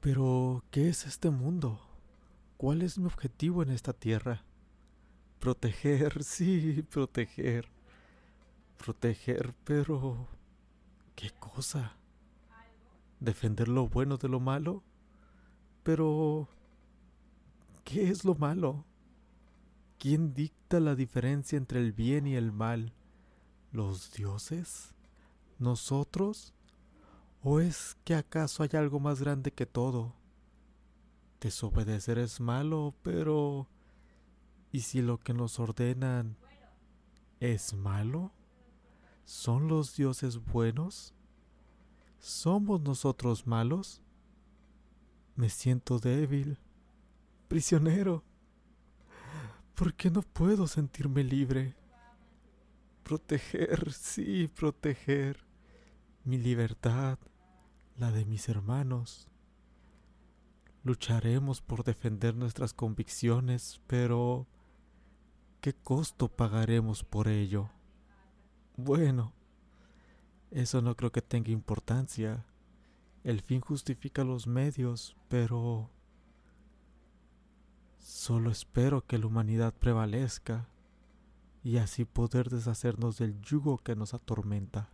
Pero, ¿qué es este mundo? ¿Cuál es mi objetivo en esta tierra? Proteger, sí, proteger. Proteger, pero... ¿Qué cosa? ¿Defender lo bueno de lo malo? Pero... ¿Qué es lo malo? ¿Quién dicta la diferencia entre el bien y el mal? ¿Los dioses? ¿Nosotros? ¿O es que acaso hay algo más grande que todo? Desobedecer es malo, pero... ¿Y si lo que nos ordenan es malo? ¿Son los dioses buenos? ¿Somos nosotros malos? Me siento débil, prisionero. ¿Por qué no puedo sentirme libre? Proteger, sí, proteger mi libertad, la de mis hermanos. Lucharemos por defender nuestras convicciones, pero ¿qué costo pagaremos por ello? Bueno, eso no creo que tenga importancia. El fin justifica los medios, pero... Solo espero que la humanidad prevalezca y así poder deshacernos del yugo que nos atormenta.